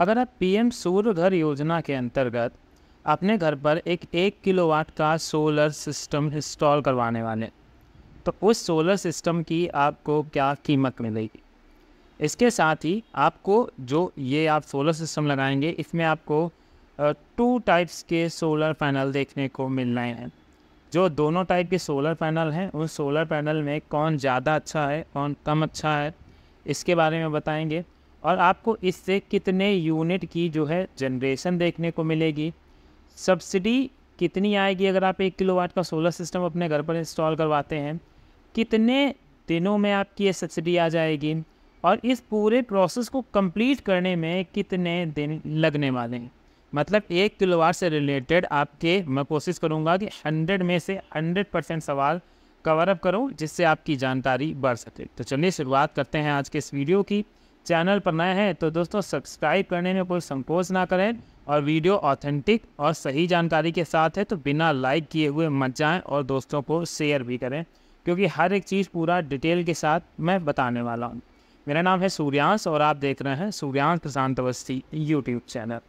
अगर आप पीएम सूर्य घर योजना के अंतर्गत अपने घर पर एक एक किलोवाट का सोलर सिस्टम इंस्टॉल करवाने वाले तो उस सोलर सिस्टम की आपको क्या कीमत मिलेगी इसके साथ ही आपको जो ये आप सोलर सिस्टम लगाएंगे इसमें आपको टू टाइप्स के सोलर पैनल देखने को मिल रहे हैं जो दोनों टाइप के सोलर पैनल हैं उन सोलर पैनल में कौन ज़्यादा अच्छा है कौन कम अच्छा है इसके बारे में बताएंगे और आपको इससे कितने यूनिट की जो है जनरेशन देखने को मिलेगी सब्सिडी कितनी आएगी अगर आप एक किलो वाट का सोलर सिस्टम अपने घर पर इंस्टॉल करवाते हैं कितने दिनों में आपकी ये सब्सिडी आ जाएगी और इस पूरे प्रोसेस को कंप्लीट करने में कितने दिन लगने वाले हैं मतलब एक किलोवाट से रिलेटेड आपके मैं कोशिश करूँगा कि हंड्रेड में से हंड्रेड परसेंट सवाल कवर अप करूँ जिससे आपकी जानकारी बढ़ सके तो चलिए शुरुआत करते हैं आज के इस वीडियो की चैनल पर नए हैं तो दोस्तों सब्सक्राइब करने में कोई संकोच ना करें और वीडियो ऑथेंटिक और सही जानकारी के साथ है तो बिना लाइक किए हुए मत जाएं और दोस्तों को शेयर भी करें क्योंकि हर एक चीज़ पूरा डिटेल के साथ मैं बताने वाला हूँ मेरा नाम है सूर्यांश और आप देख रहे हैं सूर्यांश प्रशांत अवस्थी यूट्यूब चैनल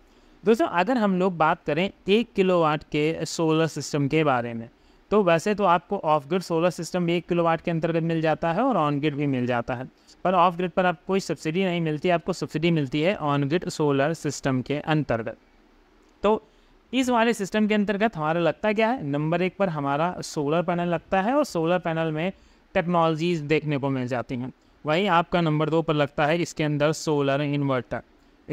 दोस्तों अगर हम लोग बात करें एक किलो के सोलर सिस्टम के बारे में तो वैसे तो आपको ऑफ ग्रिड सोलर सिस्टम भी एक किलोवाट के अंतर्गत मिल जाता है और ऑन ग्रिड भी मिल जाता है पर ऑफ ग्रिड पर आपको कोई सब्सिडी नहीं मिलती आपको सब्सिडी मिलती है ऑन ग्रिड सोलर सिस्टम के अंतर्गत तो इस वाले सिस्टम के अंतर्गत हमारा लगता क्या है नंबर एक पर हमारा सोलर पैनल लगता है और सोलर पैनल में टेक्नोलॉजीज़ देखने को मिल जाती हैं वहीं आपका नंबर दो पर लगता है इसके अंदर सोलर इन्वर्टर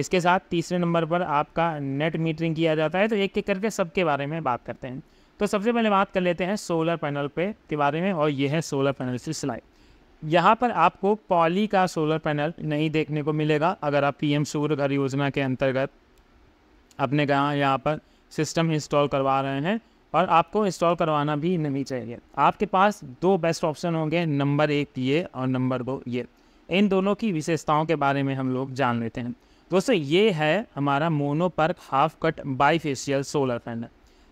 इसके साथ तीसरे नंबर पर आपका नेट मीटरिंग किया जाता है तो एक एक करके सबके बारे में बात करते हैं तो सबसे पहले बात कर लेते हैं सोलर पैनल पे के बारे में और ये है सोलर पैनल से स्लाइड यहाँ पर आपको पॉली का सोलर पैनल नहीं देखने को मिलेगा अगर आप पीएम सूर्य घर योजना के अंतर्गत अपने गाँव यहाँ पर सिस्टम इंस्टॉल करवा रहे हैं और आपको इंस्टॉल करवाना भी नहीं चाहिए आपके पास दो बेस्ट ऑप्शन होंगे नंबर एक ये और नंबर दो ये इन दोनों की विशेषताओं के बारे में हम लोग जान लेते हैं दोस्तों ये है हमारा mono PERC half cut bi solar panel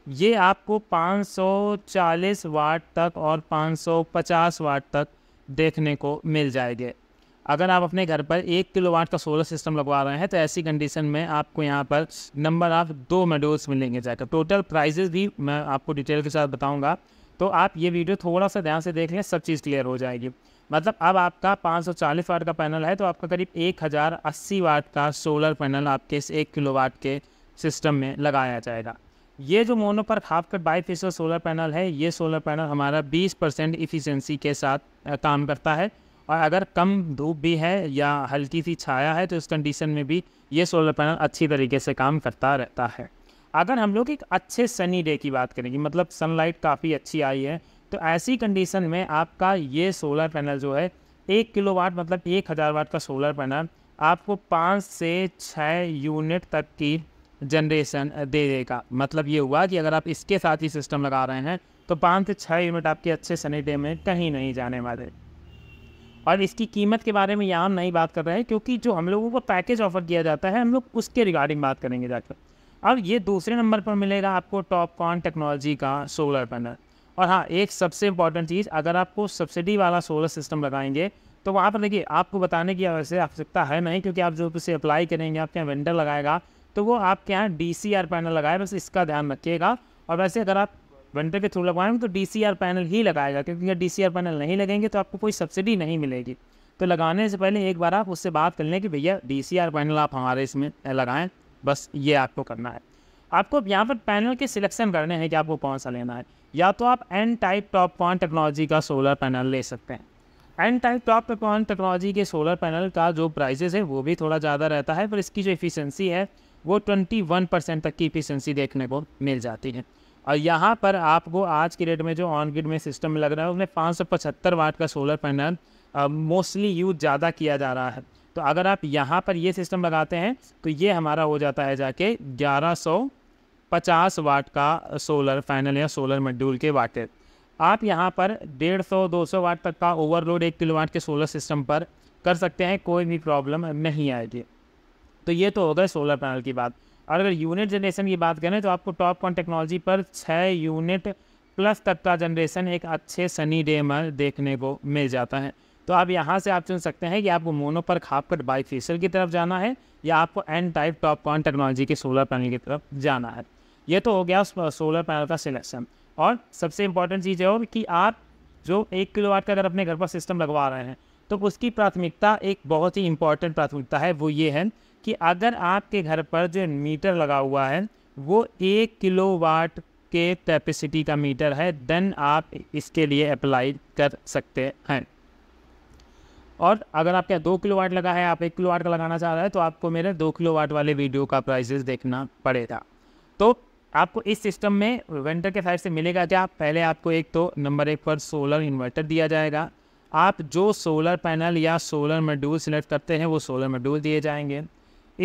ये आपको 540 वाट तक और 550 वाट तक देखने को मिल जाएंगे अगर आप अपने घर पर एक किलो वाट का सोलर सिस्टम लगवा रहे हैं तो ऐसी कंडीशन में आपको यहाँ पर नंबर ऑफ दो मेडोल्स मिलेंगे जाकर टोटल प्राइजेस भी मैं आपको डिटेल के साथ बताऊँगा तो आप ये वीडियो थोड़ा सा ध्यान से देख लें सब चीज़ क्लियर हो जाएगी मतलब अब आपका 540 वाट का पैनल है तो आपका करीब 1080 वाट का सोलर पैनल आपके इस एक किलो वाट के सिस्टम में लगाया जाएगा ये जो mono PERC half cut bi solar panel है ये सोलर पैनल हमारा 20 परसेंट इफ़िशेंसी के साथ काम करता है और अगर कम धूप भी है या हल्की सी छाया है तो इस कंडीशन में भी ये सोलर पैनल अच्छी तरीके से काम करता रहता है अगर हम लोग एक अच्छे सनी डे की बात करेंगे मतलब सनलाइट काफ़ी अच्छी आई है तो ऐसी कंडीशन में आपका ये सोलर पैनल जो है एक किलो वाट मतलब एक हज़ार वाट का सोलर पैनल आपको पाँच से छः यूनिट तक की जनरेशन uh, दे देगा मतलब ये हुआ कि अगर आप इसके साथ ही सिस्टम लगा रहे हैं तो पाँच से छः यूनिट आपके अच्छे सनी डे में कहीं नहीं जाने वाले और इसकी कीमत के बारे में यहाँ नहीं बात कर रहे हैं क्योंकि जो हम लोगों को पैकेज ऑफर किया जाता है हम लोग उसके रिगार्डिंग बात करेंगे जाकर अब ये दूसरे नंबर पर मिलेगा आपको टॉप कॉन टेक्नोलॉजी का सोलर पैनल और हाँ एक सबसे इम्पॉर्टेंट चीज़ अगर आपको सब्सिडी वाला सोलर सिस्टम लगाएंगे तो वहाँ पर देखिए आपको बताने की आवश्यकता है नहीं क्योंकि आप जो उसे अप्लाई करेंगे आपके यहाँ वेंडर लगाएगा तो वो आपके यहाँ डी सी आर पैनल लगाए बस इसका ध्यान रखिएगा और वैसे अगर आप वेंटर के थ्रू लगवाएंगे तो डी सी आर पैनल ही लगाएगा क्योंकि अगर डी सी आर पैनल नहीं लगेंगे तो आपको कोई सब्सिडी नहीं मिलेगी तो लगाने से पहले एक बार आप उससे बात कर लें कि भैया डी सी आर पैनल आप हमारे इसमें लगाएँ बस ये आपको करना है आपको यहाँ पर पैनल के सिलेक्शन करने हैं कि आपको कौन सा लेना है या तो आप N type TOPCon technology का सोलर पैनल ले सकते हैं N type TOPCon technology के सोलर पैनल का जो प्राइजेज़ है वो भी थोड़ा ज़्यादा रहता है पर इसकी जो एफिशिएंसी है वो 21 परसेंट तक की इफिशेंसी देखने को मिल जाती है और यहाँ पर आपको आज के डेट में जो ऑन ग्रिड में सिस्टम लग रहा है उसमें पाँच सौ पचहत्तर वाट का सोलर पैनल मोस्टली यूज ज़्यादा किया जा रहा है तो अगर आप यहाँ पर ये सिस्टम लगाते हैं तो ये हमारा हो जाता है जाके ग्यारह सौ पचास वाट का सोलर पैनल या सोलर मड्यूल के वाटे आप यहाँ पर डेढ़ सौ दो सौ वाट तक का ओवरलोड एक किलो वाट के सोलर सिस्टम पर कर सकते हैं कोई भी प्रॉब्लम नहीं आएगी तो ये तो हो गए सोलर पैनल की बात और अगर यूनिट जनरेशन की बात करें तो आपको टॉप कॉन टेक्नोलॉजी पर छः यूनिट प्लस तक का जनरेशन एक अच्छे सनी डे में देखने को मिल जाता है तो आप यहाँ से आप चुन सकते हैं कि आपको मोनो पर खाप कर बाईफेशियल की तरफ जाना है या आपको N type TOPCon technology के सोलर पैनल की तरफ जाना है ये तो हो गया उस सोलर पैनल का सिलेक्शन और सबसे इम्पॉर्टेंट चीज़ है और कि आप जो एक किलो वाट का अगर अपने घर पर सिस्टम लगवा रहे हैं तो उसकी प्राथमिकता एक बहुत ही इंपॉर्टेंट प्राथमिकता है वो ये है कि अगर आपके घर पर जो मीटर लगा हुआ है वो एक किलो वाट के कैपेसिटी का मीटर है देन आप इसके लिए अप्लाई कर सकते हैं और अगर आपके दो किलो वाट लगा है आप एक किलो वाट का लगाना चाह रहे हैं तो आपको मेरे दो किलो वाट वाले वीडियो का प्राइसेस देखना पड़ेगा तो आपको इस सिस्टम में वेंटर के साइड से मिलेगा क्या पहले आपको एक तो नंबर एक पर सोलर इन्वर्टर दिया जाएगा आप जो सोलर पैनल या सोलर मेड्यूल सिलेक्ट करते हैं वो सोलर मेड्यूल दिए जाएंगे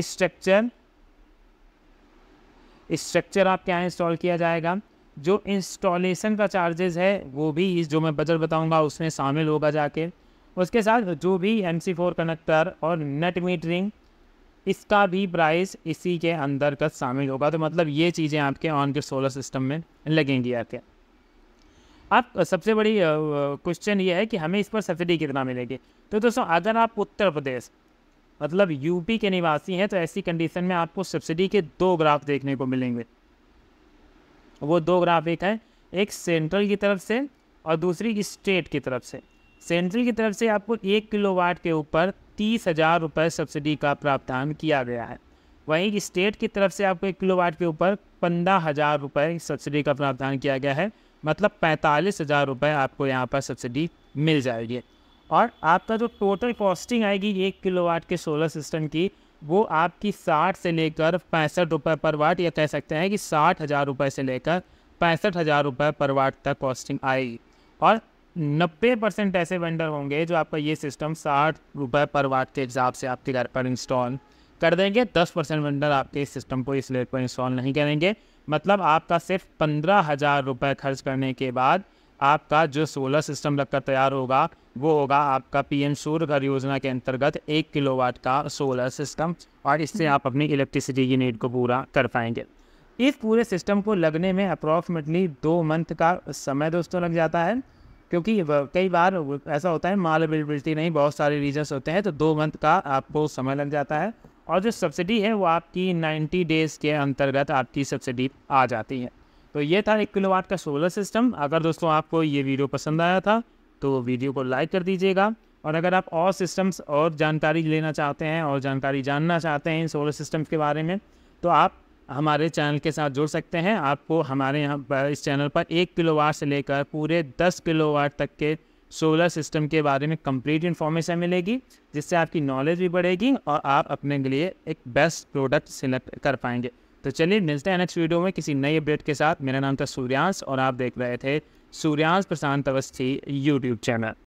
स्ट्रक्चर स्ट्रक्चर आपके यहाँ इंस्टॉल किया जाएगा जो इंस्टॉलेशन का चार्जेस है वो भी इस जो मैं बजट बताऊंगा उसमें शामिल होगा जाके उसके साथ जो भी एम सी फोर कनेक्टर और नेट मीटरिंग इसका भी प्राइस इसी के अंदर का शामिल होगा तो मतलब ये चीज़ें आपके ऑन के सोलर सिस्टम में लगेंगी आपके अब सबसे बड़ी क्वेश्चन ये है कि हमें इस पर सब्सिडी कितना मिलेगी तो दोस्तों अगर आप उत्तर प्रदेश मतलब यूपी के निवासी हैं तो ऐसी कंडीशन में आपको सब्सिडी के दो ग्राफ देखने को मिलेंगे वो दो ग्राफ एक है एक सेंट्रल की तरफ से और दूसरी स्टेट की तरफ से सेंट्रल की तरफ से आपको एक वाट के ऊपर तीस हज़ार रुपये सब्सिडी का प्रावधान किया गया है वहीं स्टेट की तरफ से आपको एक वाट के ऊपर पंद्रह हज़ार रुपये सब्सिडी का प्रावधान किया गया है मतलब पैंतालीस हज़ार रुपये आपको यहाँ पर सब्सिडी मिल जाएगी और आपका जो टोटल कॉस्टिंग आएगी एक किलो वाट के सोलर सिस्टम की वो आपकी साठ से लेकर पैंसठ रुपये पर वाट या कह सकते हैं कि साठ हज़ार रुपये से लेकर पैंसठ हज़ार रुपये पर वाट तक कॉस्टिंग आएगी और नब्बे परसेंट ऐसे वेंडर होंगे जो आपका ये सिस्टम साठ रुपये पर वाट के हिसाब से आपके घर पर इंस्टॉल कर देंगे दस परसेंट वेंडर आपके इस सिस्टम को इस रेट पर इंस्टॉल नहीं करेंगे मतलब आपका सिर्फ पंद्रह हज़ार रुपये खर्च करने के बाद आपका जो सोलर सिस्टम लगकर तैयार होगा वो होगा आपका पीएम सूर्य घर योजना के अंतर्गत एक किलोवाट का सोलर सिस्टम और इससे आप अपनी इलेक्ट्रिसिटी की नीड को पूरा कर पाएंगे इस पूरे सिस्टम को लगने में अप्रॉक्सीमेटली दो मंथ का समय दोस्तों लग जाता है क्योंकि कई बार ऐसा होता है माल अवेलेबिलिटी नहीं बहुत सारे रीजन्स होते हैं तो दो मंथ का आपको समय लग जाता है और जो सब्सिडी है वो आपकी 90 डेज़ के अंतर्गत आपकी सब्सिडी आ जाती है तो ये था एक किलोवाट का सोलर सिस्टम अगर दोस्तों आपको ये वीडियो पसंद आया था तो वीडियो को लाइक कर दीजिएगा और अगर आप और सिस्टम्स और जानकारी लेना चाहते हैं और जानकारी जानना चाहते हैं इन सोलर सिस्टम्स के बारे में तो आप हमारे चैनल के साथ जुड़ सकते हैं आपको हमारे यहाँ पर इस चैनल पर एक किलो वाट से लेकर पूरे दस किलो वाट तक के सोलर सिस्टम के बारे में कंप्लीट इन्फॉर्मेशन मिलेगी जिससे आपकी नॉलेज भी बढ़ेगी और आप अपने लिए एक बेस्ट प्रोडक्ट सिलेक्ट कर पाएंगे तो चलिए मिलते हैं नेक्स्ट वीडियो में किसी नई अपडेट के साथ मेरा नाम था सूर्यांश और आप देख रहे थे सूर्यांश प्रशांत अवस्थी यूट्यूब चैनल